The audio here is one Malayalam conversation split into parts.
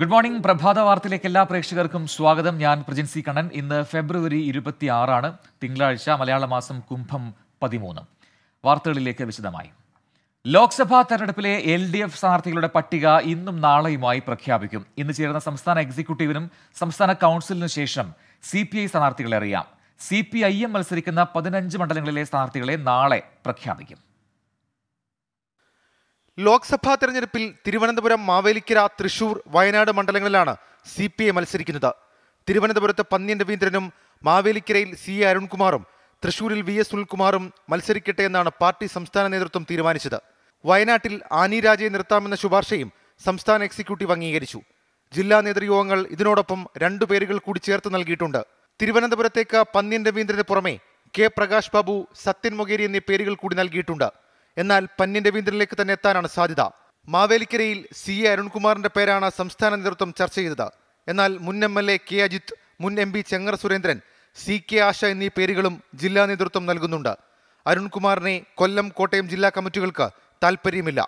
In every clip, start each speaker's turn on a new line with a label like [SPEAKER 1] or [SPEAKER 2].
[SPEAKER 1] ഗുഡ് മോർണിംഗ് പ്രഭാത വാർത്തയിലേക്ക് എല്ലാ പ്രേക്ഷകർക്കും സ്വാഗതം ഞാൻ പ്രജിൻ സി കണ്ണൻ ഇന്ന് ഫെബ്രുവരി ഇരുപത്തി ആറാണ് തിങ്കളാഴ്ച മലയാള മാസം കുംഭം പതിമൂന്ന് വാർത്തകളിലേക്ക് വിശദമായി ലോക്സഭാ തെരഞ്ഞെടുപ്പിലെ എൽ ഡി എഫ് സ്ഥാനാർത്ഥികളുടെ പട്ടിക ഇന്നും നാളെയുമായി പ്രഖ്യാപിക്കും ഇന്ന് ചേരുന്ന സംസ്ഥാന എക്സിക്യൂട്ടീവിനും സംസ്ഥാന കൗൺസിലിനു ശേഷം സി പി ഐ സ്ഥാനാർത്ഥികളെ അറിയാം സി പി ഐ എം മത്സരിക്കുന്ന പതിനഞ്ച് മണ്ഡലങ്ങളിലെ സ്ഥാനാർത്ഥികളെ നാളെ പ്രഖ്യാപിക്കും ലോക്സഭാ തെരഞ്ഞെടുപ്പിൽ തിരുവനന്തപുരം മാവേലിക്കര തൃശൂർ
[SPEAKER 2] വയനാട് മണ്ഡലങ്ങളിലാണ് സി പി ഐ മത്സരിക്കുന്നത് തിരുവനന്തപുരത്ത് പന്നിയൻ രവീന്ദ്രനും മാവേലിക്കരയിൽ സി എ അരുൺകുമാറും തൃശൂരിൽ വി എസ് സുനിൽകുമാറും മത്സരിക്കട്ടെ എന്നാണ് പാർട്ടി സംസ്ഥാന നേതൃത്വം തീരുമാനിച്ചത് വയനാട്ടിൽ ആനി രാജയെ നിർത്താമെന്ന ശുപാർശയും സംസ്ഥാന എക്സിക്യൂട്ടീവ് അംഗീകരിച്ചു ജില്ലാ നേതൃയോഗങ്ങൾ ഇതിനോടൊപ്പം രണ്ടു പേരുകൾ കൂടി ചേർത്ത് നൽകിയിട്ടുണ്ട് തിരുവനന്തപുരത്തേക്ക് പന്ന്യൻ രവീന്ദ്രന് പുറമെ കെ പ്രകാശ് ബാബു സത്യൻ മൊഗേരി എന്നീ പേരുകൾ കൂടി നൽകിയിട്ടുണ്ട് എന്നാൽ പന്ന്യൻ രവീന്ദ്രനിലേക്ക് തന്നെ എത്താനാണ് സാധ്യത മാവേലിക്കരയിൽ സി എ അരുൺകുമാറിന്റെ പേരാണ് സംസ്ഥാന നേതൃത്വം ചർച്ച ചെയ്തത് എന്നാൽ മുൻ M L A K Ajith മുൻ M P Chengara Surendran C K Asha എന്നീ പേരുകളും ജില്ലാ നേതൃത്വം നൽകുന്നുണ്ട് അരുൺകുമാറിനെ കൊല്ലം കോട്ടയം ജില്ലാ കമ്മിറ്റികൾക്ക് താൽപ്പര്യമില്ല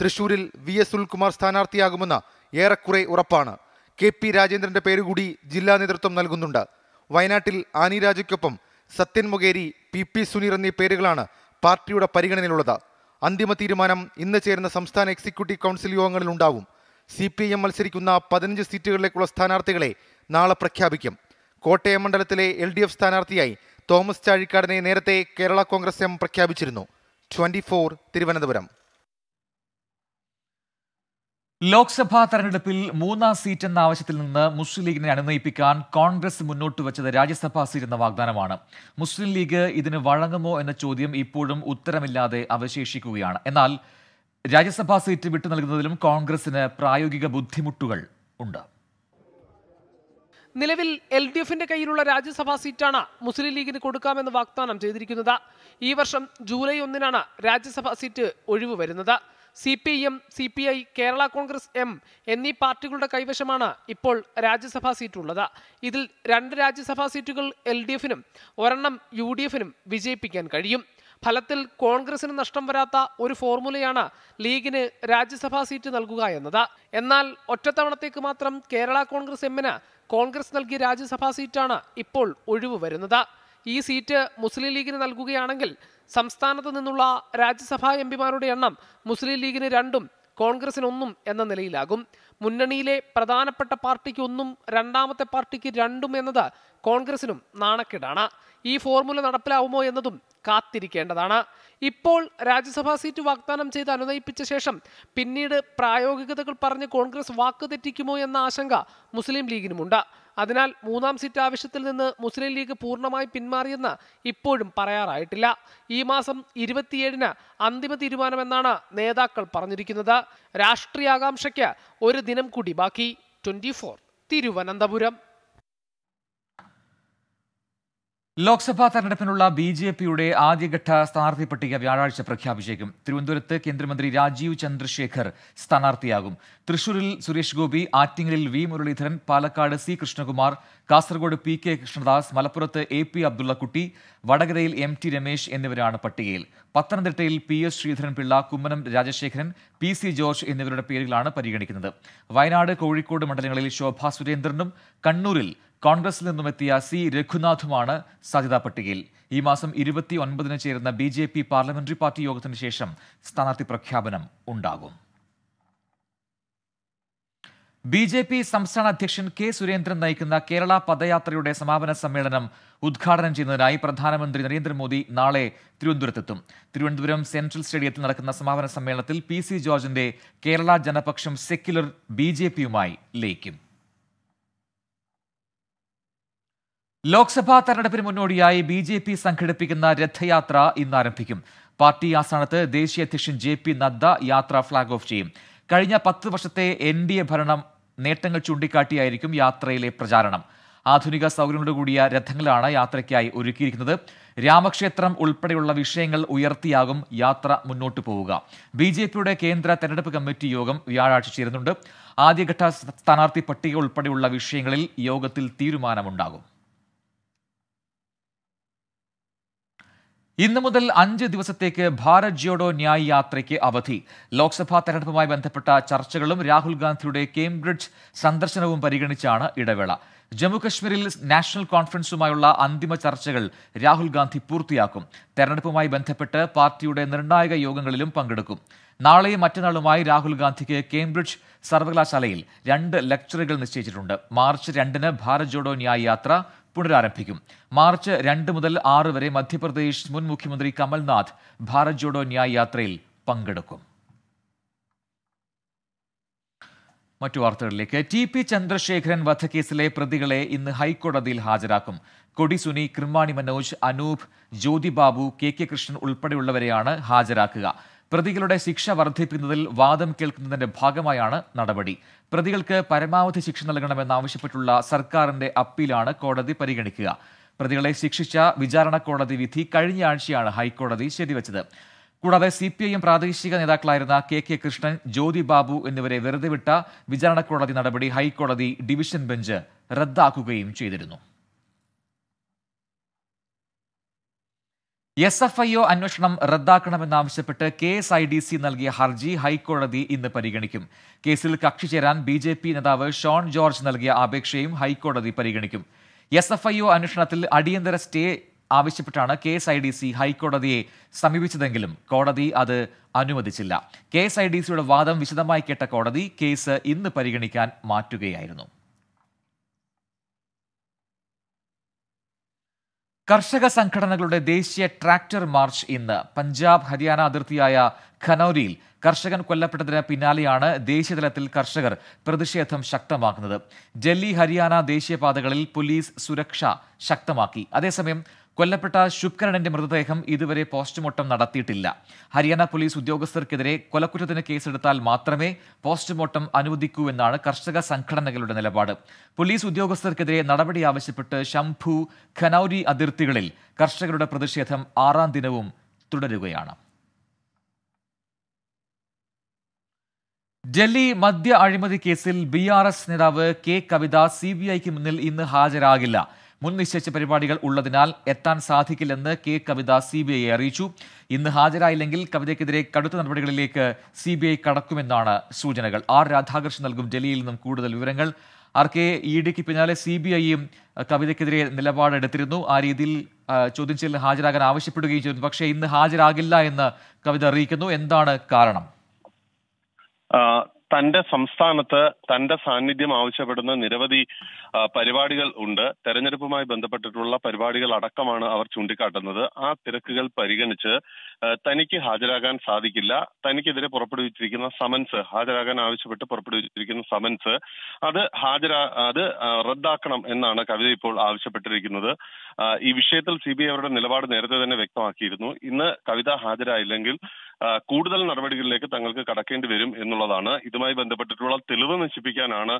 [SPEAKER 2] തൃശൂരിൽ വി എസ് ഉൽകുമാർ സ്ഥാനാർത്ഥിയാകുമെന്ന് ഏറെക്കുറെ ഉറപ്പാണ് കെ പി രാജേന്ദ്രന്റെ പേരുകൂടി ജില്ലാ നേതൃത്വം നൽകുന്നുണ്ട് വയനാട്ടിൽ ആനി രാജയ്ക്കൊപ്പം സത്യൻ മൊകേരി പി പി സുനീർ എന്നീ പേരുകളാണ് പാർട്ടിയുടെ പരിഗണനയിലുള്ളത് അന്തിമ തീരുമാനം ഇന്ന് ചേരുന്ന സംസ്ഥാന എക്സിക്യൂട്ടീവ് കൗൺസിൽ യോഗങ്ങളിൽ ഉണ്ടാവും സി പി എം മത്സരിക്കുന്ന പതിനഞ്ച് സീറ്റുകളിലേക്കുള്ള സ്ഥാനാർത്ഥികളെ നാളെ പ്രഖ്യാപിക്കും കോട്ടയം മണ്ഡലത്തിലെ എൽ ഡി എഫ് സ്ഥാനാർത്ഥിയായി തോമസ് ചാഴിക്കാടിനെ നേരത്തെ കേരള കോൺഗ്രസ് എം പ്രഖ്യാപിച്ചിരുന്നു ട്വന്റി തിരുവനന്തപുരം
[SPEAKER 1] ലോക്സഭാ തെരഞ്ഞെടുപ്പിൽ മൂന്നാം സീറ്റ് എന്ന ആവശ്യത്തിൽ നിന്ന് മുസ്ലിം ലീഗിനെ അനുനയിപ്പിക്കാൻ കോൺഗ്രസ് മുന്നോട്ട് വെച്ചത് രാജ്യസഭാ സീറ്റ് എന്ന വാഗ്ദാനമാണ് മുസ്ലിം ലീഗ് ഇതിന് വഴങ്ങുമോ എന്ന ചോദ്യം ഇപ്പോഴും ഉത്തരമില്ലാതെ അവശേഷിക്കുകയാണ് എന്നാൽ രാജ്യസഭാ സീറ്റ് വിട്ടു നൽകുന്നതിലും കോൺഗ്രസിന് പ്രായോഗിക ബുദ്ധിമുട്ടുകൾ ഉണ്ട്
[SPEAKER 3] നിലവിൽ എൽ ഡി എഫിന്റെ കയ്യിലുള്ള രാജ്യസഭാ സീറ്റാണ് മുസ്ലിം ലീഗിന് കൊടുക്കാമെന്ന് വാഗ്ദാനം ചെയ്തിരിക്കുന്നത് ഈ വർഷം ജൂലൈ ഒന്നിനാണ് രാജ്യസഭാ സീറ്റ് ഒഴിവ് വരുന്നത് C P M C P I Kerala Congress M എന്നീ പാർട്ടികളുടെ കൈവശമാണ് ഇപ്പോൾ രാജ്യസഭാ സീറ്റുള്ളത് ഇതിൽ രണ്ട് രാജ്യസഭാ സീറ്റുകൾ എൽ ഡി എഫിനും ഒരെണ്ണം യു ഡി എഫിനും വിജയിപ്പിക്കാൻ കഴിയും ഫലത്തിൽ കോൺഗ്രസിന് നഷ്ടം വരാത്ത ഒരു ഫോർമുലയാണ് ലീഗിന് രാജ്യസഭാ സീറ്റ് നൽകുക എന്നത് എന്നാൽ ഒറ്റത്തവണത്തേക്ക് മാത്രം കേരള കോൺഗ്രസ് എമ്മിന് കോൺഗ്രസ് നൽകിയ രാജ്യസഭാ സീറ്റാണ് ഇപ്പോൾ ഒഴിവ് വരുന്നത് ഈ സീറ്റ് മുസ്ലിം ലീഗിന് നൽകുകയാണെങ്കിൽ സംസ്ഥാനത്ത് നിന്നുള്ള രാജ്യസഭാ എംപിമാരുടെ എണ്ണം മുസ്ലിം ലീഗിന് രണ്ടും കോൺഗ്രസിനൊന്നും എന്ന നിലയിലാകും മുന്നണിയിലെ പ്രധാനപ്പെട്ട പാർട്ടിക്ക് ഒന്നും രണ്ടാമത്തെ പാർട്ടിക്ക് രണ്ടും എന്നത് കോൺഗ്രസിനും നാണക്കേടാണ് ഈ ഫോർമുല നടപ്പിലാവുമോ എന്നതും കാത്തിരിക്കേണ്ടതാണ് ഇപ്പോൾ രാജ്യസഭാ സീറ്റ് വാഗ്ദാനം ചെയ്ത് അനുനയിപ്പിച്ച ശേഷം പിന്നീട് പ്രായോഗികതകൾ പറഞ്ഞ് കോൺഗ്രസ് വാക്ക് തെറ്റിക്കുമോ എന്ന ആശങ്ക മുസ്ലിം ലീഗിനുമുണ്ട് അതിനാൽ മൂന്നാം സീറ്റ് ആവശ്യത്തിൽ നിന്ന് മുസ്ലിം ലീഗ് പൂർണ്ണമായി പിന്മാറിയെന്ന് ഇപ്പോഴും പറയാറായിട്ടില്ല ഈ മാസം ഇരുപത്തിയേഴിന് അന്തിമ തീരുമാനമെന്നാണ് നേതാക്കൾ പറഞ്ഞിരിക്കുന്നത് രാഷ്ട്രീയാകാംക്ഷയ്ക്ക് ഒരു ദിനം കൂടി ബാക്കി ട്വന്റി തിരുവനന്തപുരം
[SPEAKER 1] ലോക്സഭാ തെരഞ്ഞെടുപ്പിനുള്ള ബി ജെ പിയുടെ ആദ്യഘട്ട സ്ഥാനാർത്ഥി പട്ടിക വ്യാഴാഴ്ച പ്രഖ്യാപിച്ചേക്കും തിരുവനന്തപുരത്ത് കേന്ദ്രമന്ത്രി രാജീവ് ചന്ദ്രശേഖർ സ്ഥാനാർത്ഥിയാകും തൃശൂരിൽ സുരേഷ് ഗോപി ആറ്റിങ്ങലിൽ V Muraleedharan Palakkad C Krishnakumar Kasaragod P K Krishnadas മലപ്പുറത്ത് എ പി അബ്ദുള്ളക്കുട്ടി വടകരയിൽ എം ടി രമേശ് എന്നിവരാണ് പട്ടികയിൽ പത്തനംതിട്ടയിൽ P S Sreedharan Pillai Kummanam Rajasekharan P C George എന്നിവരുടെ പേരുകളാണ് പരിഗണിക്കുന്നത് വയനാട് കോഴിക്കോട് മണ്ഡലങ്ങളിൽ ശോഭാ സുരേന്ദ്രനും കണ്ണൂരിൽ കോൺഗ്രസിൽ നിന്നുമെത്തിയ സി രഘുനാഥുമാണ് സാധ്യതാ പട്ടികയിൽ ഈ മാസം ഇരുപത്തി ഒൻപതിന് ചേരുന്ന B J P parliamentary party യോഗത്തിന് ശേഷം സ്ഥാനാർത്ഥി പ്രഖ്യാപനം ഉണ്ടാകും ബി ജെ പി സംസ്ഥാന അധ്യക്ഷൻ കെ സുരേന്ദ്രൻ നയിക്കുന്ന കേരള പദയാത്രയുടെ സമാപന സമ്മേളനം ഉദ്ഘാടനം ചെയ്യുന്നതിനായി പ്രധാനമന്ത്രി നരേന്ദ്രമോദി നാളെ തിരുവനന്തപുരത്തെത്തും തിരുവനന്തപുരം സെൻട്രൽ സ്റ്റേഡിയത്തിൽ നടക്കുന്ന സമാപന സമ്മേളനത്തിൽ പി സി ജോർജിന്റെ Kerala Janapaksham secular B J പിയുമായി ലയിക്കും ലോക്സഭാ തെരഞ്ഞെടുപ്പിന് മുന്നോടിയായി ബി ജെ പി സംഘടിപ്പിക്കുന്ന രഥയാത്ര ഇന്ന് ആരംഭിക്കും പാർട്ടി ആസ്ഥാനത്ത് ദേശീയ അധ്യക്ഷൻ ജെ പി നദ്ദ യാത്ര ഫ്ളാഗ് ഓഫ് ചെയ്യും കഴിഞ്ഞ പത്ത് വർഷത്തെ എൻ ഡി എ ഭരണം നേട്ടങ്ങൾ ചൂണ്ടിക്കാട്ടിയായിരിക്കും യാത്രയിലെ പ്രചാരണം ആധുനിക സൗകര്യങ്ങളോടുകൂടിയ രഥങ്ങളാണ് യാത്രയ്ക്കായി ഒരുക്കിയിരിക്കുന്നത് രാമക്ഷേത്രം ഉൾപ്പെടെയുള്ള വിഷയങ്ങൾ ഉയർത്തിയാകും യാത്ര മുന്നോട്ടു പോവുക ബി ജെ പിയുടെ കേന്ദ്ര തെരഞ്ഞെടുപ്പ് കമ്മിറ്റി യോഗം വ്യാഴാഴ്ച ചേരുന്നുണ്ട് ആദ്യഘട്ട സ്ഥാനാർത്ഥി പട്ടിക ഉൾപ്പെടെയുള്ള വിഷയങ്ങളിൽ യോഗത്തിൽ തീരുമാനമുണ്ടാകും ഇന്ന് മുതൽ അഞ്ച് ദിവസത്തേക്ക് ഭാരത് ജിയോഡോ ന്യായ് യാത്രയ്ക്ക് അവധി ലോക്സഭാ തെരഞ്ഞെടുപ്പുമായി ബന്ധപ്പെട്ട ചർച്ചകളും രാഹുൽ ഗാന്ധിയുടെ കേംബ്രിഡ്ജ് സന്ദർശനവും പരിഗണിച്ചാണ് ഇടവേള ജമ്മുകശ്മീരിൽ നാഷണൽ കോൺഫറൻസുമായുള്ള അന്തിമ ചർച്ചകൾ രാഹുൽ ഗാന്ധി പൂർത്തിയാക്കും തെരഞ്ഞെടുപ്പുമായി ബന്ധപ്പെട്ട് പാർട്ടിയുടെ നിർണായക യോഗങ്ങളിലും പങ്കെടുക്കും നാളെയും മറ്റന്നാളുമായി രാഹുൽ ഗാന്ധിക്ക് കേംബ്രിഡ്ജ് സർവകലാശാലയിൽ രണ്ട് ലെക്ചറുകൾ നിശ്ചയിച്ചിട്ടുണ്ട് മാർച്ച് രണ്ടിന് ഭാരത് ജോഡോ ന്യായ് യാത്ര പുനരാരംഭിക്കും മാർച്ച് രണ്ട് മുതൽ ആറ് വരെ മധ്യപ്രദേശ് മുൻ മുഖ്യമന്ത്രി കമൽനാഥ് ഭാരത് ജോഡോ ന്യായ് യാത്രയിൽ പങ്കെടുക്കും മറ്റു വാർത്തകളിലേക്ക് ടി പി ചന്ദ്രശേഖരൻ വധക്കേസിലെ പ്രതികളെ ഇന്ന് ഹൈക്കോടതിയിൽ ഹാജരാക്കും കൊടിസുനി കൃമാണി മനോജ് അനൂപ് ജ്യോതിബാബു കെ കെ കൃഷ്ണൻ ഉൾപ്പെടെയുള്ളവരെയാണ് ഹാജരാക്കുക പ്രതികളുടെ ശിക്ഷ വർദ്ധിപ്പിക്കുന്നതിൽ വാദം കേൾക്കുന്നതിന്റെ ഭാഗമായാണ് നടപടി പ്രതികൾക്ക് പരമാവധി ശിക്ഷ നൽകണമെന്നാവശ്യപ്പെട്ടുള്ള സർക്കാരിന്റെ അപ്പീലാണ് കോടതി പരിഗണിക്കുക പ്രതികളെ ശിക്ഷിച്ച വിചാരണ കോടതി വിധി കഴിഞ്ഞ ആഴ്ചയാണ് ഹൈക്കോടതി ശരിവച്ചത് കൂടാതെ സി പി ഐ എം പ്രാദേശിക നേതാക്കളായിരുന്ന കെ കെ കൃഷ്ണൻ ജ്യോതി ബാബു എന്നിവരെ വെറുതെ വിട്ട വിചാരണ കോടതി നടപടി ഹൈക്കോടതി ഡിവിഷൻ ബെഞ്ച് റദ്ദാക്കുകയും ചെയ്തിരുന്നു എസ് എഫ് ഐ ഒ അന്വേഷണം റദ്ദാക്കണമെന്നാവശ്യപ്പെട്ട് K S I D C നൽകിയ ഹർജി ഹൈക്കോടതി ഇന്ന് പരിഗണിക്കും കേസിൽ കക്ഷി ചേരാൻ ബി ജെ പി നേതാവ് ഷോൺ ജോർജ് നൽകിയ അപേക്ഷയും ഹൈക്കോടതി പരിഗണിക്കും എസ് എഫ് ഐ ഒ അന്വേഷണത്തിൽ അടിയന്തര സ്റ്റേ ആവശ്യപ്പെട്ടാണ് K S I D C ഹൈക്കോടതിയെ സമീപിച്ചതെങ്കിലും കോടതി അത് അനുവദിച്ചില്ല കെ എസ് ഐ ഡി സിയുടെ വാദം വിശദമായി കേട്ട കോടതി കേസ് ഇന്ന് പരിഗണിക്കാൻ മാറ്റുകയായിരുന്നു കർഷക സംഘടനകളുടെ ദേശീയ ട്രാക്ടർ മാർച്ച് ഇന്ന് പഞ്ചാബ് ഹരിയാന അതിർത്തിയായ ഖനൌരിയിൽ കർഷകൻ കൊല്ലപ്പെട്ടതിന് പിന്നാലെയാണ് ദേശീയതലത്തിൽ കർഷകർ പ്രതിഷേധം ശക്തമാക്കുന്നത് ഡൽഹി ഹരിയാന ദേശീയപാതകളിൽ പോലീസ് സുരക്ഷ ശക്തമാക്കി അതേസമയം കൊല്ലപ്പെട്ട ശുഭ്കരണന്റെ മൃതദേഹം ഇതുവരെ പോസ്റ്റ്മോർട്ടം നടത്തിയിട്ടില്ല ഹരിയാന പോലീസ് ഉദ്യോഗസ്ഥർക്കെതിരെ കൊലക്കുറ്റത്തിന് കേസെടുത്താൽ മാത്രമേ പോസ്റ്റ്മോർട്ടം അനുവദിക്കൂ എന്നാണ് കർഷക സംഘടനകളുടെ നിലപാട് പോലീസ് ഉദ്യോഗസ്ഥർക്കെതിരെ നടപടി ആവശ്യപ്പെട്ട് ശംഭു ഖനൌരി അതിർത്തികളിൽ കർഷകരുടെ പ്രതിഷേധം ആറാം ദിനവും തുടരുകയാണ് ഡൽഹി മദ്യ അഴിമതി കേസിൽ ബി ആർ എസ് നേതാവ് കെ കവിത സി ബി ഐക്ക് മുന്നിൽ ഇന്ന് ഹാജരാകില്ല മുൻ നിശ്ചയിച്ച പരിപാടികൾ ഉള്ളതിനാൽ എത്താൻ സാധിക്കില്ലെന്ന് കെ കവിത സി ബി ഐയെ അറിയിച്ചു ഇന്ന് ഹാജരായില്ലെങ്കിൽ കവിതയ്ക്കെതിരെ കടുത്ത നടപടികളിലേക്ക് സി ബി ഐ കടക്കുമെന്നാണ് സൂചനകൾ ആർ രാധാകൃഷ്ണൻ നൽകും ഡൽഹിയിൽ നിന്നും കൂടുതൽ വിവരങ്ങൾ ആർ കെ ഇ ഡിക്ക് പിന്നാലെ സി ബി ഐയും കവിതയ്ക്കെതിരെ നിലപാടെടുത്തിരുന്നു ആ രീതിയിൽ ചോദ്യം ചെയ്യലിന് ഹാജരാകാൻ ആവശ്യപ്പെടുകയും ചെയ്തു പക്ഷേ ഇന്ന് ഹാജരാകില്ല എന്ന് കവിത അറിയിക്കുന്നു എന്താണ് കാരണം
[SPEAKER 4] തന്റെ സംസ്ഥാനത്ത് തന്റെ സാന്നിധ്യം ആവശ്യപ്പെടുന്ന നിരവധി പരിപാടികൾ ഉണ്ട് തെരഞ്ഞെടുപ്പുമായി ബന്ധപ്പെട്ടിട്ടുള്ള പരിപാടികൾ അടക്കമാണ് അവർ ചൂണ്ടിക്കാട്ടുന്നത് ആ തിരക്കുകൾ പരിഗണിച്ച് തനിക്ക് ഹാജരാകാൻ സാധിക്കില്ല തനിക്കെതിരെ പുറപ്പെടുവിച്ചിരിക്കുന്ന സമൻസ് ഹാജരാകാൻ ആവശ്യപ്പെട്ട് പുറപ്പെടുവിച്ചിരിക്കുന്ന സമൻസ് അത് ഹാജരാ അത് റദ്ദാക്കണം എന്നാണ് കവിത ഇപ്പോൾ ആവശ്യപ്പെട്ടിരിക്കുന്നത് ഈ വിഷയത്തിൽ സി ബി ഐ അവരുടെ നിലപാട് നേരത്തെ തന്നെ വ്യക്തമാക്കിയിരുന്നു ഇന്ന് കവിത ഹാജരായില്ലെങ്കിൽ കൂടുതൽ നടപടികളിലേക്ക് തങ്ങൾക്ക് കടക്കേണ്ടി വരും എന്നുള്ളതാണ് ഇതുമായി ബന്ധപ്പെട്ടിട്ടുള്ള തെളിവ് നശിപ്പിക്കാനാണ്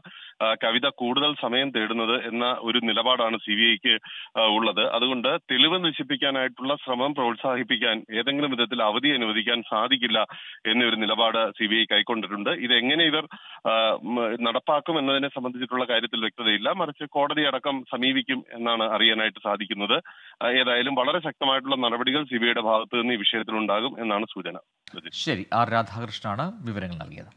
[SPEAKER 4] കവിത കൂടുതൽ സമയം തേടുന്നത് എന്ന ഒരു നിലപാടാണ് സി ബി ഐക്ക് ഉള്ളത് അതുകൊണ്ട് തെളിവ് നശിപ്പിക്കാനായിട്ടുള്ള ശ്രമം പ്രോത്സാഹിപ്പിക്കാൻ ഏതെങ്കിലും വിധത്തിൽ അവധി അനുവദിക്കാൻ സാധിക്കില്ല എന്നൊരു നിലപാട് സി ബി ഐ കൈക്കൊണ്ടിട്ടുണ്ട് ഇതെങ്ങനെ ഇവർ നടപ്പാക്കും എന്നതിനെ സംബന്ധിച്ചിട്ടുള്ള കാര്യത്തിൽ വ്യക്തതയില്ല മറിച്ച് കോടതി അടക്കം സമീപിക്കും എന്നാണ് അറിയാനായിട്ട് സാധിക്കുന്നത് ആലോചിക്കുന്നത് ഏതായാലും വളരെ ശക്തമായിട്ടുള്ള നടപടികൾ സിബിഐയുടെ ഭാഗത്ത് നിന്ന് ഈ വിഷയത്തിൽ ഉണ്ടാകും എന്നാണ് സൂചന
[SPEAKER 1] ശരി ആർ രാധാകൃഷ്ണനാണ് വിവരങ്ങൾ നൽകിയത്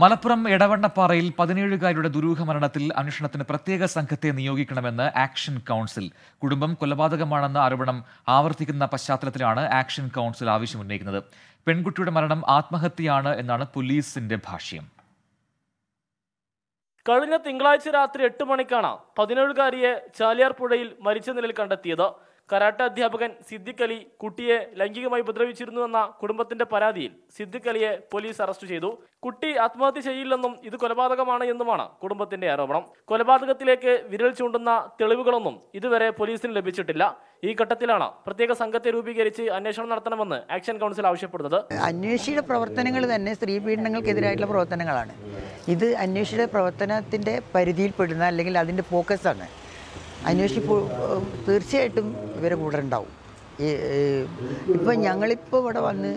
[SPEAKER 1] മലപ്പുറം എടവണ്ണപ്പാറയിൽ പതിനേഴുകാരുടെ ദുരൂഹ മരണത്തിൽ അന്വേഷണത്തിന് പ്രത്യേക സംഘത്തെ നിയോഗിക്കണമെന്ന് ആക്ഷൻ കൗൺസിൽ കുടുംബം കൊലപാതകമാണെന്ന ആരോപണം ആവർത്തിക്കുന്ന പശ്ചാത്തലത്തിലാണ് ആക്ഷൻ കൗൺസിൽ ആവശ്യമുന്നയിക്കുന്നത് പെൺകുട്ടിയുടെ മരണം ആത്മഹത്യയാണ് എന്നാണ് പോലീസിന്റെ ഭാഷ്യം
[SPEAKER 3] കഴിഞ്ഞ തിങ്കളാഴ്ച രാത്രി എട്ട് മണിക്കാണ് പതിനേഴുകാരിയെ ചാലിയാർ പുഴയിൽ മരിച്ച നിലയിൽ കണ്ടെത്തിയത് കരാട്ട അധ്യാപകൻ സിദ്ദിഖ് അലി കുട്ടിയെ ലൈംഗികമായി ഉപദ്രവിച്ചിരുന്നുവെന്ന കുടുംബത്തിന്റെ പരാതിയിൽ സിദ്ദിഖ് അലിയെ പോലീസ് അറസ്റ്റ് ചെയ്തു കുട്ടി ആത്മഹത്യ ചെയ്യില്ലെന്നും ഇത് കൊലപാതകമാണ് എന്നുമാണ് കുടുംബത്തിന്റെ ആരോപണം കൊലപാതകത്തിലേക്ക് വിരൽ ചൂണ്ടുന്ന തെളിവുകളൊന്നും ഇതുവരെ പോലീസിന് ലഭിച്ചിട്ടില്ല ഈ ഘട്ടത്തിലാണ് പ്രത്യേക സംഘത്തെ രൂപീകരിച്ച് അന്വേഷണം നടത്തണമെന്ന് ആക്ഷൻ കൗൺസിൽ ആവശ്യപ്പെടുന്നത്
[SPEAKER 2] അന്വേഷിയുടെ പ്രവർത്തനങ്ങൾ തന്നെ സ്ത്രീ പീഡനങ്ങൾക്കെതിരായിട്ടുള്ള പ്രവർത്തനങ്ങളാണ് ഇത് അന്വേഷിയുടെ പ്രവർത്തനത്തിൻ്റെ പരിധിയിൽപ്പെടുന്ന അല്ലെങ്കിൽ അതിൻ്റെ ഫോക്കസാണ് അന്വേഷി തീർച്ചയായിട്ടും ഇവരെ കൂടെ ഉണ്ടാവും ഇപ്പം ഞങ്ങളിപ്പോൾ ഇവിടെ വന്ന്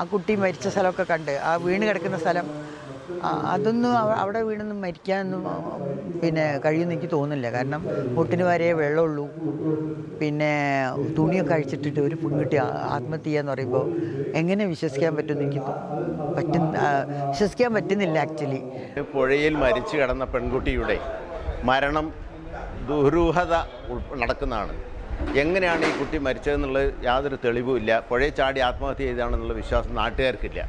[SPEAKER 2] ആ കുട്ടി മരിച്ച സ്ഥലമൊക്കെ കണ്ട് ആ വീണ് കിടക്കുന്ന സ്ഥലം അതൊന്നും അവിടെ വീണൊന്നും മരിക്കാനൊന്നും പിന്നെ കഴിയുമെന്ന് എനിക്ക് തോന്നുന്നില്ല കാരണം മുട്ടിന് വരെ വെള്ളമുള്ളൂ പിന്നെ തുണിയൊക്കെ അഴിച്ചിട്ടിട്ട് ഒരു പെൺകുട്ടി ആത്മഹത്യ ചെയ്യാന്ന് പറയുമ്പോൾ എങ്ങനെ വിശ്വസിക്കാൻ പറ്റുമെന്ന് എനിക്ക് പറ്റുന്ന വിശ്വസിക്കാൻ പറ്റുന്നില്ല ആക്ച്വലി പുഴയിൽ മരിച്ചു കിടന്ന പെൺകുട്ടിയുടെ മരണം ദുരൂഹത നടക്കുന്നതാണ് എങ്ങനെയാണ് ഈ കുട്ടി മരിച്ചതെന്നുള്ള യാതൊരു തെളിവുമില്ല പുഴയിൽ ചാടി ആത്മഹത്യ ചെയ്താണെന്നുള്ള വിശ്വാസം നാട്ടുകാർക്കില്ല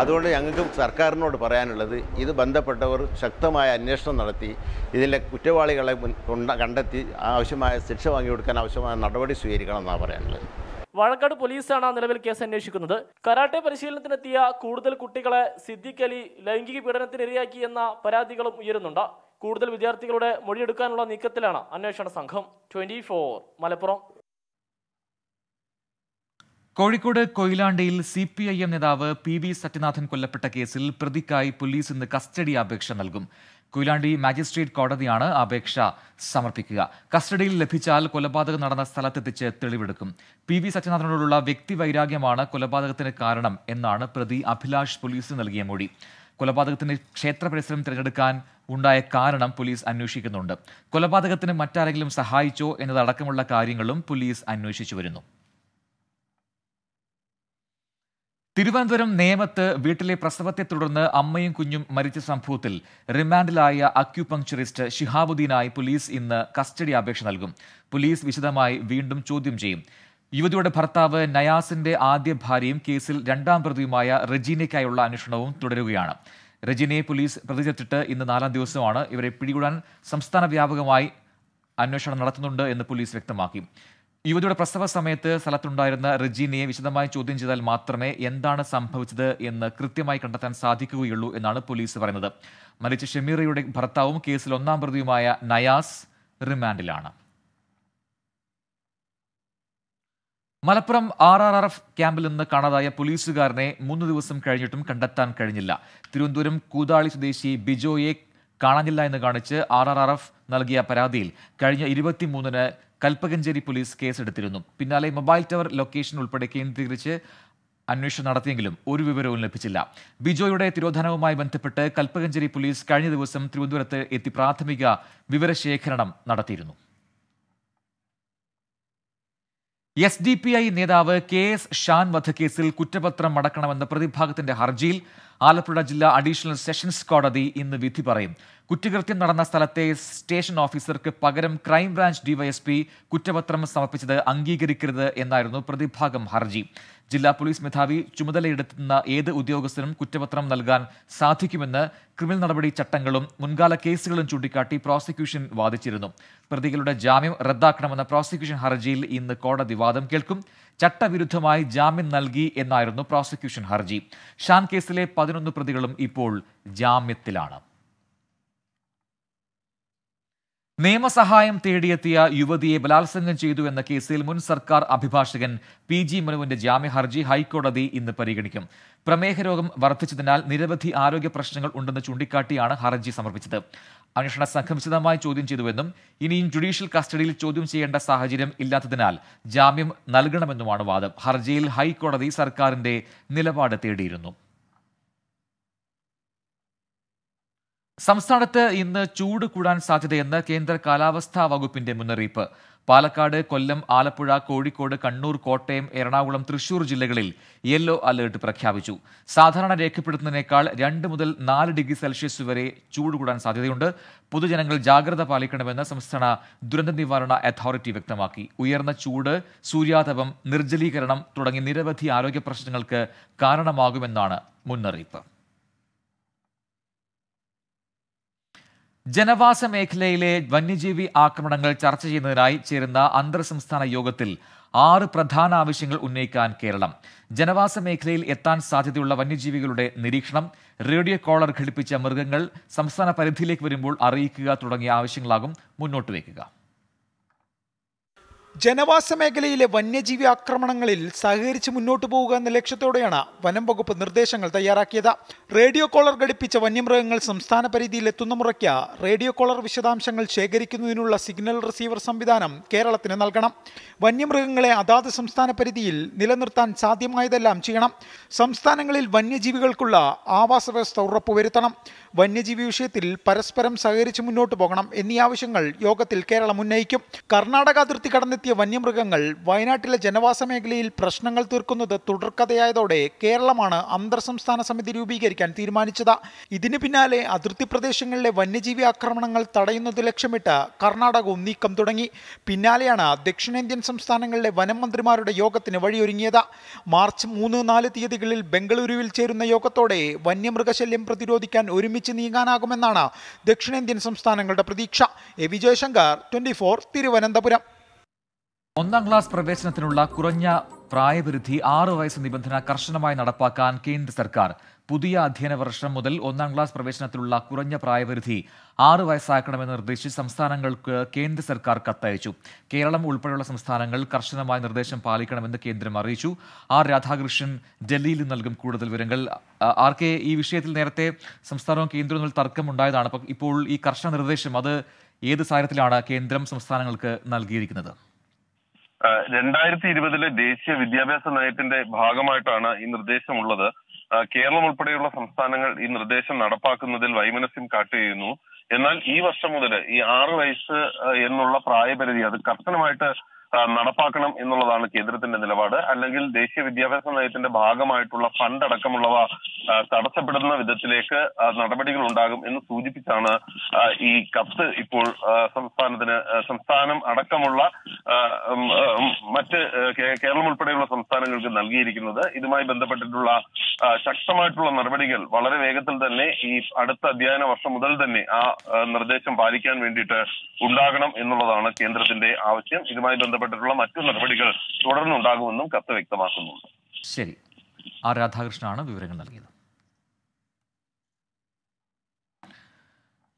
[SPEAKER 2] അതുകൊണ്ട് ഞങ്ങൾക്ക് സർക്കാരിനോട് പറയാനുള്ളത് ഇത് ബന്ധപ്പെട്ടവർ ശക്തമായ അന്വേഷണം നടത്തി ഇതിലെ കുറ്റവാളികളെ കണ്ടെത്തി ആവശ്യമായ ശിക്ഷ വാങ്ങിക്കൊടുക്കാൻ ആവശ്യമായ നടപടി സ്വീകരിക്കണം എന്നാണ് പറയാനുള്ളത്
[SPEAKER 3] വഴക്കാട് പോലീസാണ് നിലവിൽ കേസ് അന്വേഷിക്കുന്നത് കരാട്ടെ പരിശീലനത്തിനെത്തിയ കൂടുതൽ കുട്ടികളെ സിദ്ദിഖലി ലൈംഗിക പീഡനത്തിനിരയാക്കി എന്ന പരാതികളും ഉയരുന്നുണ്ട് കൂടുതൽ വിദ്യാർത്ഥികളുടെ മൊഴിയെടുക്കാനുള്ള നീക്കത്തിലാണ് അന്വേഷണ സംഘം ട്വന്റി മലപ്പുറം
[SPEAKER 1] കോഴിക്കോട് കൊയിലാണ്ടിയിൽ സി പി ഐ എം നേതാവ് പി വി സത്യനാഥൻ കൊല്ലപ്പെട്ട കേസിൽ പ്രതിക്കായി പോലീസ് ഇന്ന് കസ്റ്റഡി അപേക്ഷ നൽകും കൊയിലാണ്ടി മാജിസ്ട്രേറ്റ് കോടതിയാണ് അപേക്ഷ സമർപ്പിക്കുക കസ്റ്റഡിയിൽ ലഭിച്ചാൽ കൊലപാതകം നടന്ന സ്ഥലത്തെത്തിച്ച് തെളിവെടുക്കും പി വി സത്യനാഥനോടുള്ള വ്യക്തിവൈരാഗ്യമാണ് കൊലപാതകത്തിന് കാരണം എന്നാണ് പ്രതി അഭിലാഷ് പോലീസിന് നൽകിയ മൊഴി കൊലപാതകത്തിന് ക്ഷേത്ര പരിസരം തിരഞ്ഞെടുക്കാൻ ഉണ്ടായ കാരണം പോലീസ് അന്വേഷിക്കുന്നുണ്ട് കൊലപാതകത്തിന് മറ്റാരെങ്കിലും സഹായിച്ചോ എന്നതടക്കമുള്ള കാര്യങ്ങളും പോലീസ് അന്വേഷിച്ചു വരുന്നു തിരുവനന്തപുരം നേമത്ത് വീട്ടിലെ പ്രസവത്തെ തുടർന്ന് അമ്മയും കുഞ്ഞും മരിച്ച സംഭവത്തിൽ റിമാൻഡിലായ അക്യുപങ്ക്ചറിസ്റ്റ് ഷിഹാബുദ്ദീനായി പോലീസ് ഇന്ന് കസ്റ്റഡി അപേക്ഷ നൽകും പോലീസ് വിശദമായി വീണ്ടും ചോദ്യം ചെയ്യും യുവതിയുടെ ഭർത്താവ് നയാസിന്റെ ആദ്യ ഭാര്യയും കേസിൽ രണ്ടാം പ്രതിയുമായ റജീനയ്ക്കായുള്ള അന്വേഷണവും തുടരുകയാണ് റജീനയെ പോലീസ് പ്രതി ഇന്ന് നാലാം ദിവസമാണ് ഇവരെ പിടികൂടാൻ സംസ്ഥാന വ്യാപകമായി അന്വേഷണം നടത്തുന്നുണ്ട് എന്ന് പോലീസ് വ്യക്തമാക്കി യുവതിയുടെ പ്രസവ സമയത്ത് സ്ഥലത്തുണ്ടായിരുന്ന റജീനയെ വിശദമായി ചോദ്യം ചെയ്താൽ മാത്രമേ എന്താണ് സംഭവിച്ചത് എന്ന് കൃത്യമായി കണ്ടെത്താൻ സാധിക്കുകയുള്ളൂ എന്നാണ് പോലീസ് പറയുന്നത് മരിച്ച ഷമീറയുടെ ഭർത്താവും കേസിൽ ഒന്നാം പ്രതിയുമായ നയാസ് റിമാൻഡിലാണ് Malappuram R R R F ക്യാമ്പിൽ നിന്ന് കാണാതായ പോലീസുകാരനെ മൂന്ന് ദിവസം കഴിഞ്ഞിട്ടും കണ്ടെത്താൻ കഴിഞ്ഞില്ല തിരുവനന്തപുരം കൂതാളി സ്വദേശി ബിജോയെ കാണാനില്ല എന്ന് കാണിച്ച് ആർ ആർ ആർ എഫ് നൽകിയ പരാതിയിൽ കഴിഞ്ഞ ഇരുപത്തിമൂന്നിന് കൽപ്പകഞ്ചേരി പോലീസ് കേസെടുത്തിരുന്നു പിന്നാലെ മൊബൈൽ ടവർ ലൊക്കേഷൻ ഉൾപ്പെടെ കേന്ദ്രീകരിച്ച് അന്വേഷണം നടത്തിയെങ്കിലും ഒരു വിവരവും ലഭിച്ചില്ല ബിജോയുടെ തിരോധാനവുമായി ബന്ധപ്പെട്ട് കൽപ്പകഞ്ചേരി പോലീസ് കഴിഞ്ഞ ദിവസം തിരുവനന്തപുരത്ത് എത്തി പ്രാഥമിക വിവരശേഖരണം നടത്തിയിരുന്നു എസ് ഡി പി ഐ നേതാവ് കെ എസ് ഷാൻ വധക്കേസിൽ കുറ്റപത്രം മടക്കണമെന്ന പ്രതിഭാഗത്തിന്റെ ഹർജിയിൽ ആലപ്പുഴ ജില്ലാ അഡീഷണൽ സെഷൻസ് കോടതി ഇന്ന് വിധി പറയും കുറ്റകൃത്യം നടന്ന സ്ഥലത്തെ സ്റ്റേഷൻ ഓഫീസർക്ക് പകരം ക്രൈംബ്രാഞ്ച് ഡിവൈഎസ്പി കുറ്റപത്രം സമർപ്പിച്ചത് അംഗീകരിക്കരുത് എന്നായിരുന്നു പ്രതിഭാഗം ഹർജി ജില്ലാ പോലീസ് മേധാവി ചുമതലയെടുത്തുന്ന ഏത് ഉദ്യോഗസ്ഥനും കുറ്റപത്രം നൽകാൻ സാധിക്കുമെന്ന് ക്രിമിനൽ നടപടി ചട്ടങ്ങളും മുൻകാല കേസുകളും ചൂണ്ടിക്കാട്ടി പ്രോസിക്യൂഷൻ വാദിച്ചിരുന്നു പ്രതികളുടെ ജാമ്യം റദ്ദാക്കണമെന്ന പ്രോസിക്യൂഷൻ ഹർജിയിൽ ഇന്ന് കോടതി വാദം കേൾക്കും ചട്ടവിരുദ്ധമായി ജാമ്യം നൽകി എന്നായിരുന്നു പ്രോസിക്യൂഷൻ ഹർജി ഷാൻ കേസിലെ പതിനൊന്ന് പ്രതികളും ഇപ്പോൾ ജാമ്യത്തിലാണ് നിയമസഹായം തേടിയെത്തിയ യുവതിയെ ബലാത്സംഗം ചെയ്തു എന്ന കേസിൽ മുൻ സർക്കാർ അഭിഭാഷകൻ പി ജി മനുവിന്റെ ജാമ്യഹർജി ഹൈക്കോടതി ഇന്ന് പരിഗണിക്കും പ്രമേഹ രോഗം വർദ്ധിച്ചതിനാൽ നിരവധി ആരോഗ്യ പ്രശ്നങ്ങൾ ഉണ്ടെന്ന് ചൂണ്ടിക്കാട്ടിയാണ് ഹർജി സമർപ്പിച്ചത് അന്വേഷണ സംഘം വിശദമായി ചോദ്യം ചെയ്തുവെന്നും ഇനിയും ജുഡീഷ്യൽ കസ്റ്റഡിയിൽ ചോദ്യം ചെയ്യേണ്ട സാഹചര്യം ഇല്ലാത്തതിനാൽ ജാമ്യം നൽകണമെന്നുമാണ് വാദം ഹർജിയിൽ ഹൈക്കോടതി സർക്കാരിന്റെ നിലപാട് തേടിയിരുന്നു സംസ്ഥാനത്ത് ഇന്ന് ചൂട് കൂടാൻ സാധ്യതയെന്ന് കേന്ദ്ര കാലാവസ്ഥാ വകുപ്പിന്റെ മുന്നറിയിപ്പ് പാലക്കാട് കൊല്ലം ആലപ്പുഴ കോഴിക്കോട് കണ്ണൂർ കോട്ടയം എറണാകുളം തൃശൂർ ജില്ലകളിൽ യെല്ലോ അലേർട്ട് പ്രഖ്യാപിച്ചു സാധാരണ രേഖപ്പെടുത്തുന്നതിനേക്കാൾ രണ്ട് മുതൽ നാല് ഡിഗ്രി സെൽഷ്യസ് വരെ ചൂട് കൂടാൻ സാധ്യതയുണ്ട് പൊതുജനങ്ങൾ ജാഗ്രത പാലിക്കണമെന്ന് സംസ്ഥാന ദുരന്ത നിവാരണ അതോറിറ്റി വ്യക്തമാക്കി ഉയർന്ന ചൂട് സൂര്യാതപം നിർജ്ജലീകരണം തുടങ്ങി നിരവധി ആരോഗ്യ പ്രശ്നങ്ങൾക്ക് കാരണമാകുമെന്നാണ് മുന്നറിയിപ്പ് ജനവാസ മേഖലയിലെ വന്യജീവി ആക്രമണങ്ങൾ ചർച്ച ചെയ്യുന്നതിനായി ചേരുന്ന അന്തർ സംസ്ഥാന യോഗത്തിൽ ആറ് പ്രധാന ആവശ്യങ്ങൾ ഉന്നയിക്കാൻ കേരളം ജനവാസ മേഖലയിൽ എത്താൻ സാധ്യതയുള്ള വന്യജീവികളുടെ നിരീക്ഷണം റേഡിയോ കോളർ ഘടിപ്പിച്ച മൃഗങ്ങൾ സംസ്ഥാന പരിധിയിലേക്ക് വരുമ്പോൾ അറിയിക്കുക തുടങ്ങിയ ആവശ്യങ്ങളാകും മുന്നോട്ട് വയ്ക്കുക ജനവാസ
[SPEAKER 5] മേഖലയിലെ വന്യജീവി ആക്രമണങ്ങളിൽ സഹകരിച്ച് മുന്നോട്ട് പോവുക എന്ന ലക്ഷ്യത്തോടെയാണ് വനം വകുപ്പ് നിർദ്ദേശങ്ങൾ തയ്യാറാക്കിയത് റേഡിയോ കോളർ ഘടിപ്പിച്ച വന്യമൃഗങ്ങൾ സംസ്ഥാന പരിധിയിൽ എത്തുന്ന മുറയ്ക്ക് റേഡിയോ കോളർ വിശദാംശങ്ങൾ ശേഖരിക്കുന്നതിനുള്ള സിഗ്നൽ റിസീവർ സംവിധാനം കേരളത്തിന് നൽകണം വന്യമൃഗങ്ങളെ അതാത് സംസ്ഥാന പരിധിയിൽ നിലനിർത്താൻ സാധ്യമായതെല്ലാം ചെയ്യണം സംസ്ഥാനങ്ങളിൽ വന്യജീവികൾക്കുള്ള ആവാസ വ്യവസ്ഥ ഉറപ്പുവരുത്തണം വന്യജീവി വിഷയത്തിൽ പരസ്പരം സഹകരിച്ച് മുന്നോട്ട് പോകണം എന്നീ ആവശ്യങ്ങൾ യോഗത്തിൽ കേരളം ഉന്നയിക്കും കർണാടക അതിർത്തി കടന്നെത്തി കടന്നെത്തിയ വന്യമൃഗങ്ങൾ വയനാട്ടിലെ ജനവാസ മേഖലയിൽ പ്രശ്നങ്ങൾ തീർക്കുന്നത് തുടർക്കഥയായതോടെ കേരളമാണ് അന്തർ സംസ്ഥാന സമിതി രൂപീകരിക്കാൻ തീരുമാനിച്ചത് ഇതിനു പിന്നാലെ അതിർത്തി പ്രദേശങ്ങളിലെ വന്യജീവി ആക്രമണങ്ങൾ തടയുന്നത് ലക്ഷ്യമിട്ട് കർണാടകവും നീക്കം തുടങ്ങി പിന്നാലെയാണ് ദക്ഷിണേന്ത്യൻ സംസ്ഥാനങ്ങളിലെ വനം മന്ത്രിമാരുടെ യോഗത്തിന് വഴിയൊരുങ്ങിയത് മാർച്ച് മൂന്ന് നാല് തീയതികളിൽ ബംഗളൂരുവിൽ ചേരുന്ന യോഗത്തോടെ വന്യമൃഗശല്യം പ്രതിരോധിക്കാൻ ഒരുമിച്ച് നീങ്ങാനാകുമെന്നാണ് ദക്ഷിണേന്ത്യൻ സംസ്ഥാനങ്ങളുടെ പ്രതീക്ഷ എ വിജയശങ്കർ ട്വന്റി തിരുവനന്തപുരം
[SPEAKER 1] ഒന്നാം ക്ലാസ് പ്രവേശനത്തിനുള്ള കുറഞ്ഞ പ്രായപരിധി ആറ് വയസ്സ് നിബന്ധന കർശനമായി നടപ്പാക്കാൻ കേന്ദ്ര സർക്കാർ പുതിയ അധ്യയന വർഷം മുതൽ ഒന്നാം ക്ലാസ് പ്രവേശനത്തിലുള്ള കുറഞ്ഞ പ്രായപരിധി ആറ് വയസ്സാക്കണമെന്ന് നിർദ്ദേശിച്ച് സംസ്ഥാനങ്ങൾക്ക് കേന്ദ്ര സർക്കാർ കത്തയച്ചു കേരളം ഉൾപ്പെടെയുള്ള സംസ്ഥാനങ്ങൾ കർശനമായ നിർദ്ദേശം പാലിക്കണമെന്ന് കേന്ദ്രം അറിയിച്ചു ആർ രാധാകൃഷ്ണൻ ഡൽഹിയിൽ നൽകും കൂടുതൽ വിവരങ്ങൾ ആർ കെ ഈ വിഷയത്തിൽ നേരത്തെ സംസ്ഥാനവും കേന്ദ്രവും തമ്മിൽ തർക്കമുണ്ടായതാണ് ഇപ്പോൾ ഈ കർശന നിർദ്ദേശം അത് ഏത് സാഹചര്യത്തിലാണ് കേന്ദ്രം സംസ്ഥാനങ്ങൾക്ക് നൽകിയിരിക്കുന്നത്
[SPEAKER 4] രണ്ടായിരത്തി ഇരുപതിലെ ദേശീയ വിദ്യാഭ്യാസ നയത്തിന്റെ ഭാഗമായിട്ടാണ് ഈ നിർദ്ദേശമുള്ളത് കേരളം ഉൾപ്പെടെയുള്ള സംസ്ഥാനങ്ങൾ ഈ നിർദ്ദേശം നടപ്പാക്കുന്നതിൽ വൈമനസ്യം കാട്ടുകയുന്നു എന്നാൽ ഈ വർഷം മുതൽ ഈ ആറ് വയസ്സ് എന്നുള്ള പ്രായപരിധി അത് കർശനമായിട്ട് നടപ്പാക്കണം എന്നുള്ളതാണ് കേന്ദ്രത്തിന്റെ നിലപാട് അല്ലെങ്കിൽ ദേശീയ വിദ്യാഭ്യാസ നയത്തിന്റെ ഭാഗമായിട്ടുള്ള ഫണ്ട് അടക്കമുള്ളവ തടസ്സപ്പെടുന്ന വിധത്തിലേക്ക് നടപടികൾ ഉണ്ടാകും എന്ന് സൂചിപ്പിച്ചാണ് ഈ കത്ത് ഇപ്പോൾ സംസ്ഥാനത്തിന് സംസ്ഥാനം അടക്കമുള്ള മറ്റ് കേരളം ഉൾപ്പെടെയുള്ള സംസ്ഥാനങ്ങൾക്ക് നൽകിയിരിക്കുന്നത് ഇതുമായി ബന്ധപ്പെട്ടിട്ടുള്ള ശക്തമായിട്ടുള്ള നടപടികൾ വളരെ വേഗത്തിൽ തന്നെ ഈ അടുത്ത അധ്യയന വർഷം മുതൽ തന്നെ ആ നിർദ്ദേശം പാലിക്കാൻ വേണ്ടിയിട്ട് ഉണ്ടാകണം എന്നുള്ളതാണ് കേന്ദ്രത്തിന്റെ ആവശ്യം ഇതുമായി ബന്ധപ്പെട്ട് ബന്ധപ്പെട്ടിട്ടുള്ള മറ്റു നടപടികൾ തുടർന്നുണ്ടാകുമെന്നും കത്ത് വ്യക്തമാക്കുന്നുണ്ട്
[SPEAKER 1] ശരി ആർ രാധാകൃഷ്ണനാണ് വിവരങ്ങൾ നൽകിയത്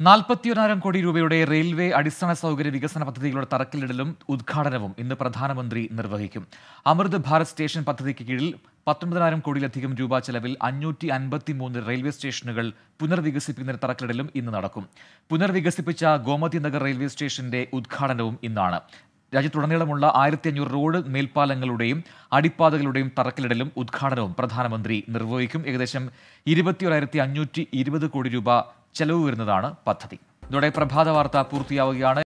[SPEAKER 1] നാൽപ്പത്തിയൊന്നായിരം കോടി രൂപയുടെ റെയിൽവേ അടിസ്ഥാന സൗകര്യ വികസന പദ്ധതികളുടെ തറക്കല്ലിടലും ഉദ്ഘാടനവും ഇന്ന് പ്രധാനമന്ത്രി നിർവഹിക്കും അമൃത് ഭാരത് സ്റ്റേഷൻ പദ്ധതിക്ക് കീഴിൽ പത്തൊൻപതിനായിരം കോടിയിലധികം രൂപ ചെലവിൽ അഞ്ഞൂറ്റി അൻപത്തിമൂന്ന് റെയിൽവേ സ്റ്റേഷനുകൾ പുനർവികസിപ്പിക്കുന്ന തറക്കല്ലിടലും ഇന്ന് നടക്കും പുനർവികസിപ്പിച്ച ഗോമതി നഗർ റെയിൽവേ സ്റ്റേഷന്റെ ഉദ്ഘാടനവും ഇന്നാണ് രാജ്യത്തുടനീളമുള്ള ആയിരത്തി അഞ്ഞൂറ് റോഡ് മേൽപ്പാലങ്ങളുടെയും അടിപ്പാതകളുടെയും തറക്കല്ലിടലും ഉദ്ഘാടനവും പ്രധാനമന്ത്രി നിർവഹിക്കും ഏകദേശം ഇരുപത്തിയൊരായിരത്തി അഞ്ഞൂറ്റി ഇരുപത് കോടി രൂപ ചെലവ് വരുന്നതാണ് പദ്ധതി ഇതോടെ പ്രഭാത വാർത്ത പൂർത്തിയാവുകയാണ്